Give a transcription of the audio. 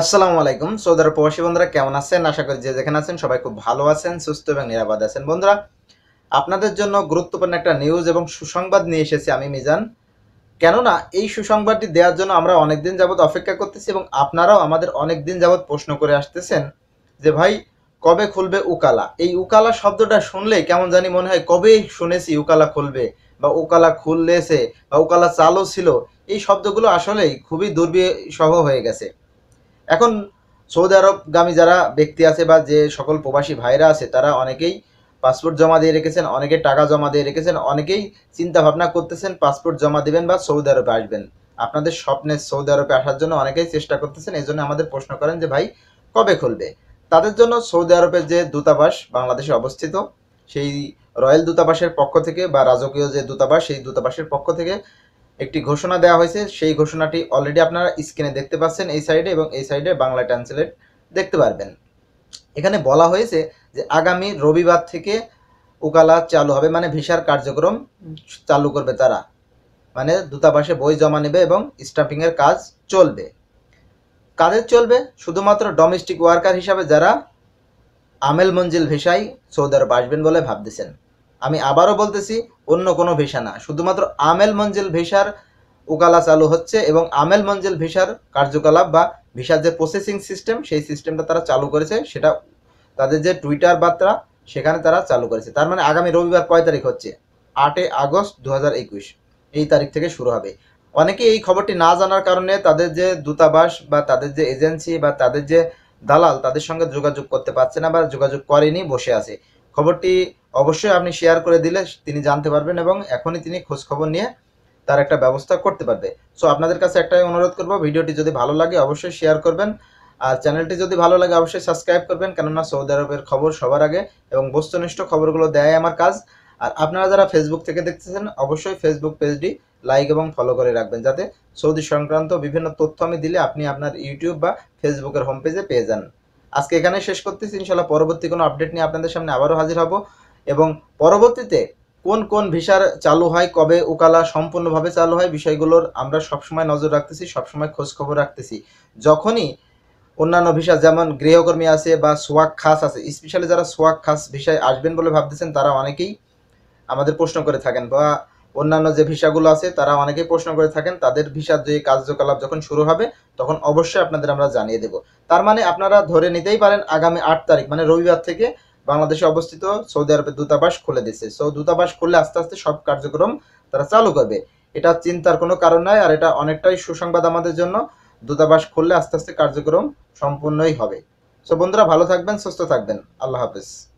আসসালামু আলাইকুম সৌদার প্রবাসী বন্ধুরা কেমন আছেন আশা করি যে যেখানে আছেন সবাই খুব ভালো আছেন সুস্থ এবং নিরাপদ আছেন বন্ধুরা আপনাদের জন্য গুরুত্বপূর্ণ একটা নিউজ এবং সুসংবাদ নিয়ে এসেছি আমি মিজান কেননা এই সুসংবাদটি দেওয়ার জন্য আমরা অনেকদিন যাবৎ অপেক্ষা করতেছি এবং আপনারাও আমাদের অনেকদিন যাবৎ প্রশ্ন করে আসতেছেন যে ভাই কবে খুলবে উকালা এই উকালা শব্দটা শুনলে কেমন জানি মনে হয় কবে শুনেছি উকালা খুলবে বা উকালা খুললেছে বা উকালা চালও ছিল এই শব্দগুলো আসলেই খুবই দুর্বিসহ হয়ে গেছে এখন সৌদি আরবগামী যারা ব্যক্তি আছে বা যে সকল প্রবাসী ভাইরা আছে তারা অনেকেই পাসপোর্ট জমা দিয়ে রেখেছেন অনেকে টাকা জমা দিয়ে রেখেছেন অনেকেই চিন্তা ভাবনা করতেছেন পাসপোর্ট জমা দিবেন বা সৌদি আরবে আসবেন আপনাদের স্বপ্নে সৌদি আরবে আসার জন্য অনেকেই চেষ্টা করতেছেন এই জন্য আমাদের প্রশ্ন করেন যে ভাই কবে খুলবে তাদের জন্য সৌদি আরবের যে দূতাবাস বাংলাদেশে অবস্থিত সেই রয়্যাল দূতাবাসের পক্ষ থেকে বা রাজকীয় যে দূতাবাস সেই দূতাবাসের পক্ষ থেকে একটি ঘোষণা দেওয়া হয়েছে সেই ঘোষণাটি অলরেডি আপনারা স্ক্রিনে দেখতে পাচ্ছেন এই সাইডে এবং এই সাইডে বাংলা ট্রান্সলেট দেখতে পারবেন এখানে বলা হয়েছে যে আগামী রবিবার থেকে উকালা চালু হবে মানে ভিসার কার্যক্রম চালু করবে তারা মানে দূতাবাসে বই জমা নেবে এবং স্টাম্পিংয়ের কাজ চলবে কাদের চলবে শুধুমাত্র ডোমেস্টিক ওয়ার্কার হিসাবে যারা আমেল মঞ্জিল ভিসাই সৌদি আরব আসবেন বলে ভাবতেছেন আমি আবারও বলতেছি অন্য কোনো ভিসা না শুধুমাত্র আমেল মঞ্জেল ভিসার ওকালা চালু হচ্ছে এবং আমেল মঞ্জিল ভিসার কার্যকলাপ বা ভিসার যে প্রসেসিং সিস্টেম সেই সিস্টেমটা তারা চালু করেছে সেটা তাদের যে টুইটার বার্তা সেখানে তারা চালু করেছে তার মানে আগামী রবিবার কয় তারিখ হচ্ছে আটে আগস্ট দু এই তারিখ থেকে শুরু হবে অনেকে এই খবরটি না জানার কারণে তাদের যে দূতাবাস বা তাদের যে এজেন্সি বা তাদের যে দালাল তাদের সঙ্গে যোগাযোগ করতে পারছে না বা যোগাযোগ করেনি বসে আছে খবরটি অবশ্যই আপনি শেয়ার করে দিলে তিনি জানতে পারবেন এবং এখনই তিনি খোঁজখবর নিয়ে তার একটা ব্যবস্থা করতে পারবে সো আপনাদের কাছে একটাই অনুরোধ করব ভিডিওটি যদি ভালো লাগে অবশ্যই শেয়ার করবেন আর চ্যানেলটি যদি ভালো লাগে অবশ্যই সাবস্ক্রাইব করবেন কেননা সৌদি আরবের খবর সবার আগে এবং বস্তুনিষ্ঠ খবরগুলো দেয় আমার কাজ আর আপনারা যারা ফেসবুক থেকে দেখতেছেন অবশ্যই ফেসবুক পেজটি লাইক এবং ফলো করে রাখবেন যাতে সৌদি সংক্রান্ত বিভিন্ন তথ্য আমি দিলে আপনি আপনার ইউটিউব বা ফেসবুকের হোম পেজে পেয়ে যান আজকে এখানে শেষ করতেছি ইনশাল্লাহ পরবর্তী কোনো আপডেট নিয়ে আপনাদের সামনে আবারও হাজির হব এবং পরবর্তীতে কোন কোন ভিসার চালু হয় কবে ওকালা সম্পূর্ণভাবে চালু হয় বিষয়গুলোর আমরা সবসময় নজর রাখতেছি সবসময় খোঁজখবর রাখতেছি যখনই অন্যান্য ভিসা যেমন গৃহকর্মী আছে বা সোয়াক খাস আছে স্পেশালি যারা সোয়াক খাস ভিসায় আসবেন বলে ভাবতেছেন তারা অনেকেই আমাদের প্রশ্ন করে থাকেন বা অন্যান্য যে ভিসাগুলো আছে তারা অনেকেই প্রশ্ন করে থাকেন তাদের ভিসার যে কার্যকলাপ যখন শুরু হবে তখন অবশ্যই আপনাদের আমরা জানিয়ে দেব তার মানে আপনারা ধরে নিতেই পারেন আগামী আট তারিখ মানে রবিবার থেকে বাংলাদেশে অবস্থিত সৌদি আরবের দূতাবাস খুলে দিয়েছে সো দূতাবাস খুললে আস্তে আস্তে সব কার্যক্রম তারা চালু করবে এটা চিন্তার কোনো কারণ নাই আর এটা অনেকটাই সুসংবাদ আমাদের জন্য দূতাবাস খুললে আস্তে আস্তে কার্যক্রম সম্পূর্ণই হবে সো বন্ধুরা ভালো থাকবেন সুস্থ থাকবেন আল্লাহ হাফেজ